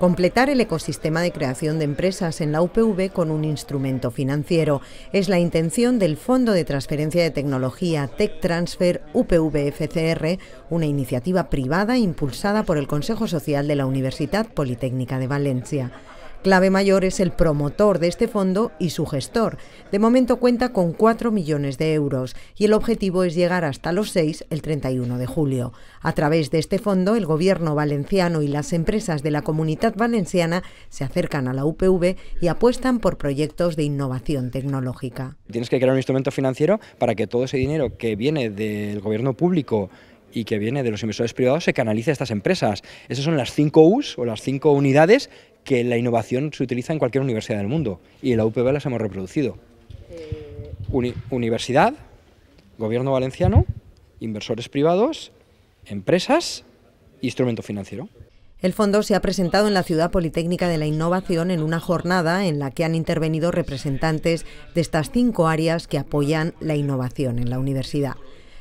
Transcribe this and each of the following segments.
Completar el ecosistema de creación de empresas en la UPV con un instrumento financiero es la intención del Fondo de Transferencia de Tecnología Tech Transfer upv una iniciativa privada impulsada por el Consejo Social de la Universidad Politécnica de Valencia. Clave Mayor es el promotor de este fondo y su gestor. De momento cuenta con 4 millones de euros y el objetivo es llegar hasta los 6 el 31 de julio. A través de este fondo, el gobierno valenciano y las empresas de la comunidad valenciana se acercan a la UPV y apuestan por proyectos de innovación tecnológica. Tienes que crear un instrumento financiero para que todo ese dinero que viene del gobierno público y que viene de los inversores privados se canaliza a estas empresas. Esas son las cinco U's o las cinco unidades que la innovación se utiliza en cualquier universidad del mundo y en la UPB las hemos reproducido. Eh. universidad, gobierno valenciano, inversores privados, empresas, instrumento financiero. El fondo se ha presentado en la Ciudad Politécnica de la Innovación en una jornada en la que han intervenido representantes de estas cinco áreas que apoyan la innovación en la universidad.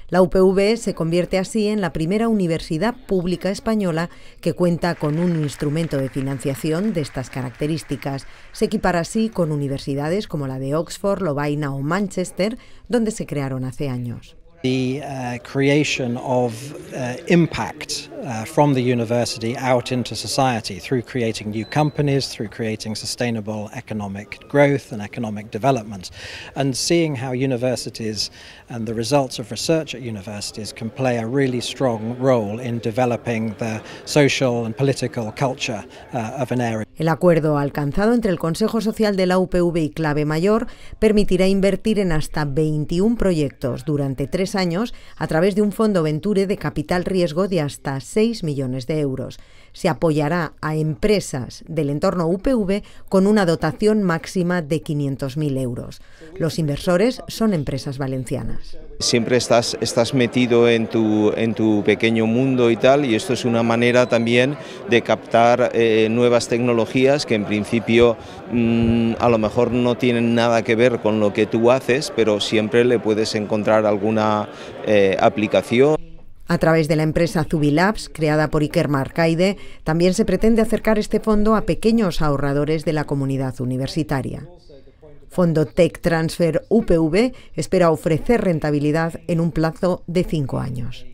La UPV se convierte así en la primera universidad pública española que cuenta con un instrumento de financiación de estas características. Se equipara así con universidades como la de Oxford, Lovaina o Manchester, donde se crearon hace años. Uh, uh, uh, from the university out into society through creating new companies, through creating sustainable economic growth and economic development, and seeing how universities and the results of research at universities can play a really strong role in developing the social and political culture uh, of an area. El acuerdo alcanzado entre el Consejo Social de la UPV y Clave Mayor permitirá invertir en hasta 21 proyectos durante tres años a través de un fondo Venture de capital riesgo de hasta 6 millones de euros. Se apoyará a empresas del entorno UPV con una dotación máxima de 500.000 euros. Los inversores son empresas valencianas. Siempre estás, estás metido en tu, en tu pequeño mundo y tal, y esto es una manera también de captar eh, nuevas tecnologías que en principio mm, a lo mejor no tienen nada que ver con lo que tú haces, pero siempre le puedes encontrar alguna eh, aplicación. A través de la empresa Zubilabs, creada por Iker Marcaide, también se pretende acercar este fondo a pequeños ahorradores de la comunidad universitaria. Fondo Tech Transfer UPV espera ofrecer rentabilidad en un plazo de cinco años.